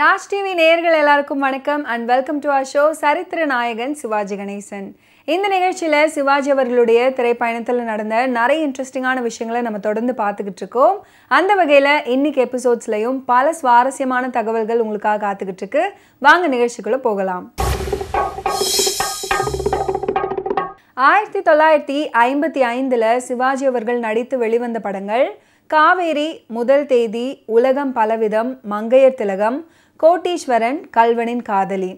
Raj TV நேயர்கள் எல்லாருக்கும் வணக்கம் and welcome to our show சரித்திர நாயகன் சிவாஜி கணேசன் இந்த நிகழ்ச்சியில் சிவாஜி அவர்களுடைய திரைப்பயணத்தில் நடந்த நிறைய இன்ட்ரெஸ்டிங்கான விஷயங்களை நம்ம தொடர்ந்து பார்த்துக்கிட்டு இருக்கோம் அந்த வகையில் இன்னைக்கு எபிசோட்ஸ்லையும் பல சுவாரஸ்யமான தகவல்கள் உங்களுக்காக காத்துக்கிட்டு இருக்கு வாங்க நிகழ்ச்சிக்குள்ளே போகலாம் ஆயிரத்தி தொள்ளாயிரத்தி ஐம்பத்தி ஐந்தில் சிவாஜி அவர்கள் நடித்து வெளிவந்த படங்கள் காவேரி முதல் தேதி உலகம் பலவிதம் மங்கையர் திலகம் கோட்டீஸ்வரன் கல்வனின் காதலி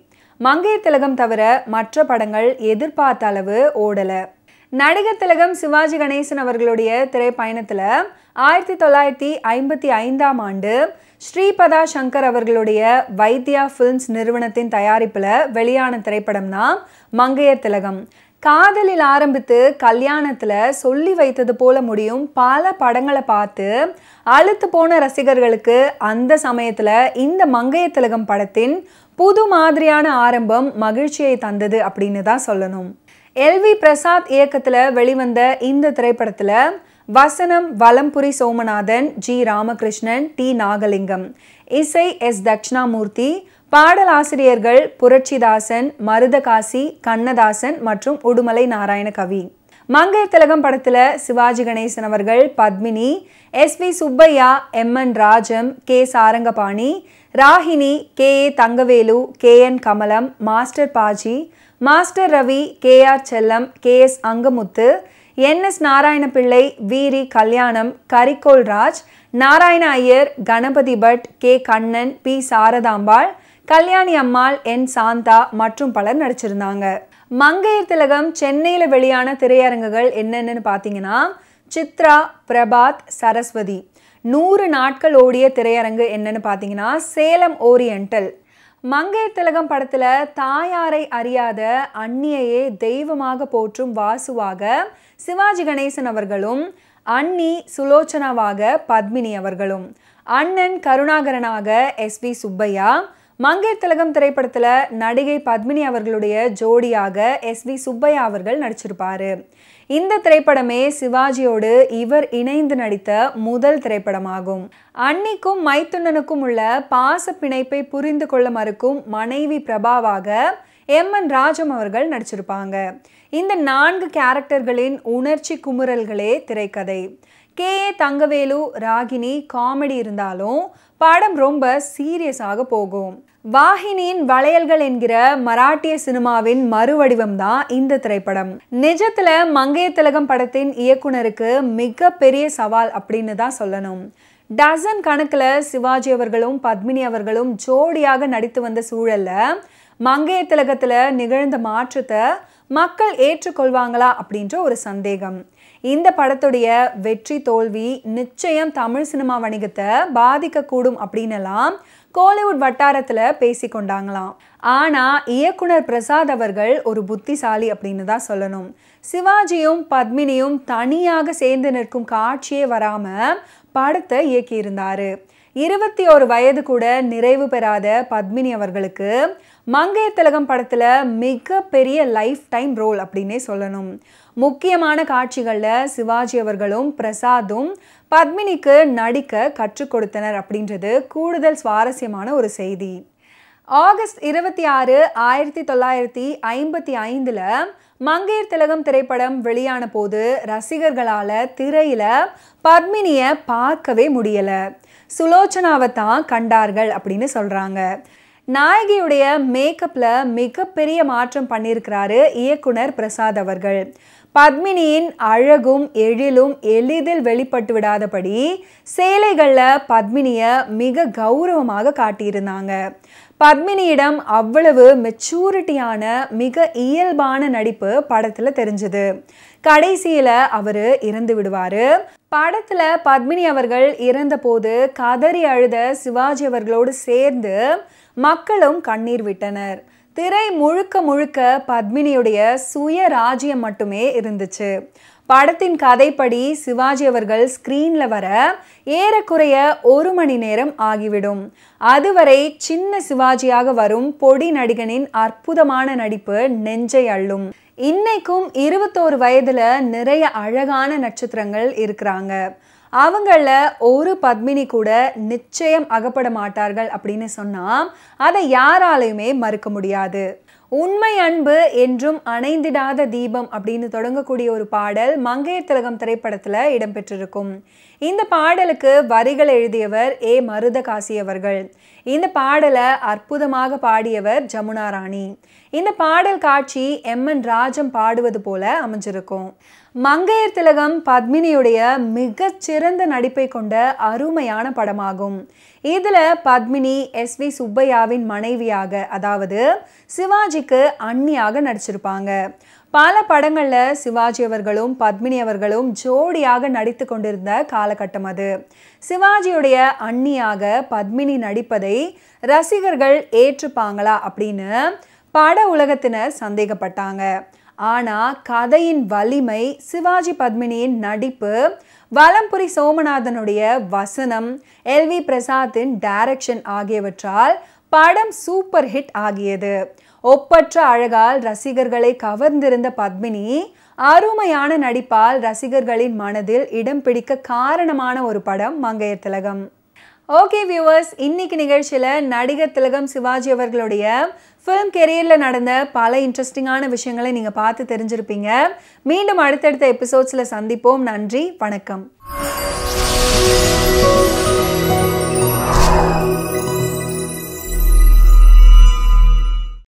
மங்கையர் திலகம் தவிர மற்ற படங்கள் எதிர்பார்த்த அளவு ஓடலை நடிகர் திலகம் சிவாஜி கணேசன் அவர்களுடைய திரைப்பயணத்தில் ஆயிரத்தி தொள்ளாயிரத்தி ஐம்பத்தி ஐந்தாம் ஆண்டு ஸ்ரீபதா சங்கர் அவர்களுடைய வைத்தியா ஃபில்ம்ஸ் நிறுவனத்தின் தயாரிப்பில் வெளியான திரைப்படம் தான் மங்கையர் திலகம் காதலில் ஆரம்பித்து கல்யாணத்தில் சொல்லி வைத்தது போல முடியும் பல படங்களை பார்த்து அழுத்து போன ரசிகர்களுக்கு அந்த சமயத்தில் இந்த மங்கைய திலகம் படத்தின் புது மாதிரியான ஆரம்பம் மகிழ்ச்சியை தந்தது அப்படின்னு தான் சொல்லணும் எல்வி பிரசாத் இயக்கத்தில் வெளிவந்த இந்த திரைப்படத்தில் வசனம் வலம்புரி சோமநாதன் ஜி ராமகிருஷ்ணன் டி நாகலிங்கம் இசை எஸ் தக்ஷணாமூர்த்தி பாடலாசிரியர்கள் புரட்சிதாசன் மருதகாசி கண்ணதாசன் மற்றும் உடுமலை நாராயண கவி மங்கை திலகம் படத்தில் சிவாஜி கணேசன் அவர்கள் Padmini S V Subbaiah M N Rajam K Sarangapani Ragini K A Thangavelu K N Kamalam master Baji master Ravi K R Chellam K S Angamuthu N S Pillai Veeri Kalyanam Karikol Raj Narayana Iyer Ganapathi Bhat K Kannan P Saradambal Kalyani Ammal N Santha மற்றும் பலர் நடிச்சிருந்தாங்க மங்கையர் திலகம் சென்னையில் வெளியான திரையரங்குகள் என்னென்னு பார்த்தீங்கன்னா சித்ரா பிரபாத் சரஸ்வதி நூறு நாட்கள் ஓடிய திரையரங்கு என்னன்னு பார்த்தீங்கன்னா சேலம் ஓரியண்டல் மங்கையர் திலகம் படத்தில் தாயாரை அறியாத அன்னியையே தெய்வமாக போற்றும் வாசுவாக சிவாஜி கணேசன் அவர்களும் அன்னி சுலோச்சனாவாக பத்மினி அவர்களும் அண்ணன் கருணாகரனாக எஸ் வி சுப்பையா மங்கை திலகம் திரைப்படத்தில் நடிகை பத்மினி அவர்களுடைய ஜோடியாக எஸ் வி சுப்பையா அவர்கள் நடிச்சிருப்பார் இந்த திரைப்படமே சிவாஜியோடு இவர் இணைந்து நடித்த முதல் திரைப்படமாகும் அன்னிக்கும் மைத்துண்ணனுக்கும் உள்ள பாச பிணைப்பை புரிந்து கொள்ள மறுக்கும் மனைவி பிரபாவாக எம் என் ராஜம் அவர்கள் நடிச்சிருப்பாங்க இந்த நான்கு கேரக்டர்களின் உணர்ச்சி குமுறல்களே திரைக்கதை K A Thangavelu Ragini comedy இருந்தாலும் படம் ரொம்ப சீரியஸாக போகும் வாஹினியின் வளையல்கள் என்கிற மராட்டிய சினிமாவின் மறுவடிவம் தான் இந்த திரைப்படம் நிஜத்துல மங்கைய திலகம் படத்தின் இயக்குனருக்கு மிகப்பெரிய சவால் அப்படின்னு தான் சொல்லணும் டசன் கணக்கில் சிவாஜி அவர்களும் பத்மினி அவர்களும் ஜோடியாக நடித்து வந்த சூழல்ல மங்கைய திலகத்துல நிகழ்ந்த மாற்றத்தை மக்கள் ஏற்றுக்கொள்வாங்களா அப்படின்ற ஒரு சந்தேகம் இந்த படத்துடைய வெற்றி தோல்வி நிச்சயம் தமிழ் சினிமா வணிகத்தை பாதிக்கக்கூடும் அப்படின்னலாம் கோலிவுட் வட்டாரத்தில் பேசிக்கொண்டாங்களாம் ஆனால் இயக்குனர் பிரசாத் அவர்கள் ஒரு புத்திசாலி அப்படின்னு தான் சொல்லணும் சிவாஜியும் பத்மினியும் தனியாக சேர்ந்து நிற்கும் காட்சியே வராமல் படத்தை இயக்கியிருந்தார் இருபத்தி ஒரு வயது கூட நிறைவு பெறாத பத்மினி அவர்களுக்கு மங்கைய திலகம் படத்தில் மிகப்பெரிய லைஃப் டைம் ரோல் அப்படின்னே சொல்லணும் முக்கியமான காட்சிகளில் சிவாஜி அவர்களும் பிரசாதும் பத்மினிக்கு நடிக்க கற்றுக் கொடுத்தனர் அப்படின்றது கூடுதல் சுவாரஸ்யமான ஒரு செய்தி ஆகஸ்ட் இருபத்தி ஆறு ஆயிரத்தி தொள்ளாயிரத்தி ஐம்பத்தி ஐந்தில் மங்கையர் திலகம் திரைப்படம் வெளியான போது ரசிகர்களால் திரையில் பத்மினியை பார்க்கவே முடியலை சுலோச்சனாவை தான் கண்டார்கள் அப்படின்னு சொல்கிறாங்க நாயகியுடைய மேக்கப்பில் மிகப்பெரிய மாற்றம் பண்ணியிருக்கிறாரு இயக்குனர் பிரசாத் அவர்கள் பத்மினியின் அழகும் எழிலும் எளிதில் வெளிப்பட்டு விடாதபடி சேலைகளில் பத்மினியை மிக கௌரவமாக காட்டியிருந்தாங்க பத்மினியிடம் அவ்வளவு மெச்சூரிட்டியான மிக இயல்பான நடிப்பு படத்தில் தெரிஞ்சது கடைசியில் அவர் இறந்து விடுவார் படத்தில் பத்மினி அவர்கள் இறந்தபோது கதறி அழுத சிவாஜி அவர்களோடு சேர்ந்து மக்களும் கண்ணீர் விட்டனர் திரை முழுக்க முழுக்க பத்மினியுடைய சுய ராஜ்யம் மட்டுமே இருந்துச்சு படத்தின் கதைப்படி சிவாஜி அவர்கள் ஸ்க்ரீனில் வர ஏறக்குறைய ஒரு மணி நேரம் ஆகிவிடும் அதுவரை சின்ன சிவாஜியாக வரும் பொடி நடிகனின் அற்புதமான நடிப்பு நெஞ்சை அள்ளும் இன்னைக்கும் இருபத்தோரு வயதில் நிறைய அழகான நட்சத்திரங்கள் இருக்கிறாங்க அவங்கள ஒரு பத்மினி கூட நிச்சயம் அகப்பட மாட்டார்கள் அப்படின்னு சொன்னால் அதை யாராலையுமே மறுக்க முடியாது உண்மை அன்பு என்றும் அணைந்திடாத தீபம் அப்படின்னு தொடங்கக்கூடிய ஒரு பாடல் மங்கையர் திலகம் திரைப்படத்தில் இடம்பெற்றிருக்கும் இந்த பாடலுக்கு வரிகள் எழுதியவர் ஏ மருத காசியவர்கள் இந்த பாடலை அற்புதமாக பாடியவர் ஜமுனா ராணி இந்த பாடல் காட்சி எம் என் ராஜம் பாடுவது போல அமைஞ்சிருக்கும் மங்கையர் திலகம் பத்மினியுடைய மிகச்சிறந்த நடிப்பை கொண்ட அருமையான படமாகும் இதில் பத்மினி எஸ் வி சுப்பையாவின் மனைவியாக அதாவது சிவாஜிக்கு அண்ணியாக நடிச்சிருப்பாங்க பல படங்களில் சிவாஜி அவர்களும் பத்மினி அவர்களும் ஜோடியாக நடித்து கொண்டிருந்த காலகட்டம் அது சிவாஜியுடைய அண்ணியாக பத்மினி நடிப்பதை ரசிகர்கள் ஏற்றுப்பாங்களா அப்படின்னு பட உலகத்தினர் சந்தேகப்பட்டாங்க ஆனால் கதையின் வலிமை சிவாஜி பத்மினியின் நடிப்பு வலம்புரி சோமநாதனுடைய வசனம் எல்வி பிரசாத்தின் டைரக்ஷன் ஆகியவற்றால் படம் சூப்பர் ஹிட் ஆகியது ஒப்பற்ற அழகால் ரசிகர்களை கவர்ந்திருந்த பத்மினி அருமையான நடிப்பால் ரசிகர்களின் மனதில் இடம் பிடிக்க காரணமான ஒரு படம் மங்கையர் திலகம் ஓகே வியூவர்ஸ் இன்னைக்கு நிகழ்ச்சியில் நடிகர் திலகம் சிவாஜி அவர்களுடைய ஃபிலிம் கெரியரில் நடந்த பல இன்ட்ரெஸ்டிங்கான விஷயங்களை நீங்கள் பார்த்து தெரிஞ்சிருப்பீங்க மீண்டும் அடுத்தடுத்த எபிசோட்ஸில் சந்திப்போம் நன்றி வணக்கம்